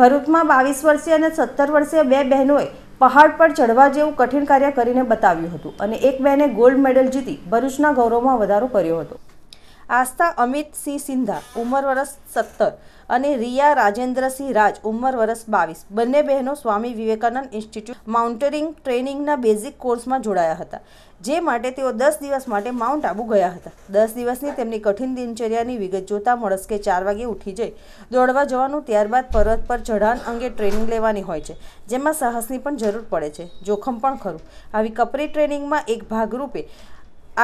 ભરૂચમાં બાવીસ વર્ષીય અને સત્તર વર્ષીય બે બહેનોએ પહાડ પર ચઢવા જેવું કઠિન કાર્ય કરીને બતાવ્યું હતું અને એક બહેને ગોલ્ડ મેડલ જીતી ભરૂચના ગૌરવમાં વધારો કર્યો હતો આસ્થા અમિત સિંહ સિંધા ઉંમર વરસ સત્તર અને રિયા રાજેન્દ્રસિંહ રાજ ઉંમર વરસ બાવીસ બંને બહેનો સ્વામી વિવેકાનંદ ઇન્સ્ટિટ્યૂટ માઉન્ટેનિંગ ટ્રેનિંગના બેઝિક કોર્સમાં જોડાયા હતા જે માટે તેઓ દસ દિવસ માટે માઉન્ટ આબુ ગયા હતા દસ દિવસની તેમની કઠિન દિનચર્યાની વિગત જોતા મળસ્કે ચાર વાગે ઉઠી જઈ દોડવા જવાનું ત્યારબાદ પર્વત પર ચઢાણ અંગે ટ્રેનિંગ લેવાની હોય છે જેમાં સાહસની પણ જરૂર પડે છે જોખમ પણ ખરું આવી કપરી ટ્રેનિંગમાં એક ભાગરૂપે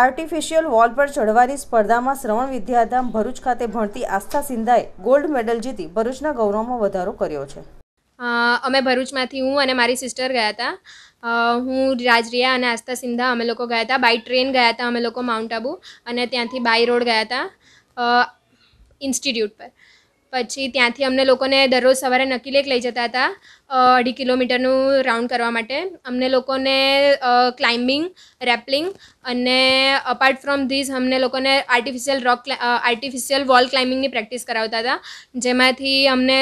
આર્ટિફિશિયલ વોલ પર ચઢવાની સ્પર્ધામાં શ્રવણ વિદ્યાધામ ભરૂચ ખાતે ભણતી આસ્થા સિંધાએ ગોલ્ડ મેડલ જીતી ભરૂચના ગૌરવમાં વધારો કર્યો છે અમે ભરૂચમાંથી હું અને મારી સિસ્ટર ગયા હતા હું રાજરિયા અને આસ્થા સિંધા અમે લોકો ગયા હતા બાય ટ્રેન ગયા હતા અમે લોકો માઉન્ટ આબુ અને ત્યાંથી બાય રોડ ગયા હતા ઇન્સ્ટિટ્યૂટ પર પછી ત્યાંથી અમને લોકોને દરરોજ સવારે નક્કી લેક લઈ જતા હતા અઢી કિલોમીટરનું રાઉન્ડ કરવા માટે અમને લોકોને ક્લાઇમ્બિંગ રેપલિંગ અને અપાર્ટ ફ્રોમ ધીસ અમને લોકોને આર્ટિફિશિયલ રોક આર્ટિફિશિયલ વોલ ક્લાઇમ્બિંગની પ્રેક્ટિસ કરાવતા હતા જેમાંથી અમને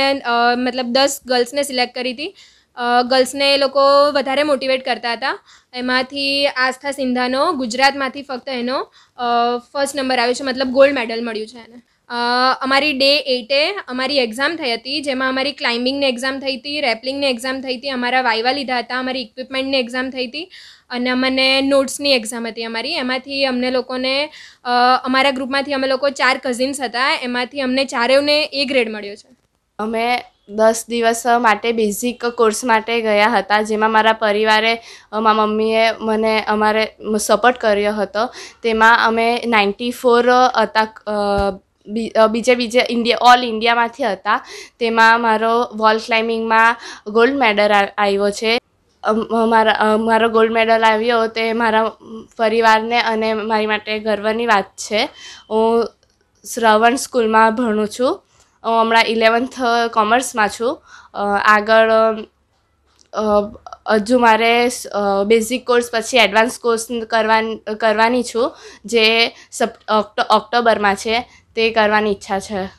મતલબ દસ ગર્લ્સને સિલેક્ટ કરી હતી ગર્લ્સને એ લોકો વધારે મોટિવેટ કરતા હતા એમાંથી આસ્થા સિંધાનો ગુજરાતમાંથી ફક્ત એનો ફર્સ્ટ નંબર આવ્યો છે મતલબ ગોલ્ડ મેડલ મળ્યું છે એને અમારી ડે એઇટે અમારી એક્ઝામ થઈ હતી જેમાં અમારી ક્લાઇમ્બિંગની એક્ઝામ થઈ હતી રેપલિંગની એક્ઝામ થઈ હતી અમારા વાઇવા લીધા હતા અમારી ઇક્વિપમેન્ટની એક્ઝામ થઈ હતી અને અમને નોટ્સની એક્ઝામ હતી અમારી એમાંથી અમને લોકોને અમારા ગ્રુપમાંથી અમે લોકો ચાર કઝિન્સ હતા એમાંથી અમને ચારેવને એ ગ્રેડ મળ્યો છે અમે દસ દિવસ માટે બેઝિક કોર્સ માટે ગયા હતા જેમાં મારા પરિવારે મારા મમ્મીએ મને અમારે સપોર્ટ કર્યો હતો તેમાં અમે નાઇન્ટી ફોર હતા બીજે બીજે ઇન્ડિયા ઓલ ઇન્ડિયામાંથી હતા તેમાં મારો વોલ ક્લાઇમ્બિંગમાં ગોલ્ડ મેડલ આવ્યો છે મારા મારો ગોલ્ડ મેડલ આવ્યો તે મારા પરિવારને અને મારી માટે ગર્વની વાત છે હું શ્રવણ સ્કૂલમાં ભણું છું હું હમણાં ઇલેવન્થ કોમર્સમાં છું આગળ હજુ મારે બેઝિક કોર્સ પછી એડવાન્સ કોર્સ કરવા કરવાની છું જે સપ ઓક્ટોબરમાં છે તે કરવાની ઈચ્છા છે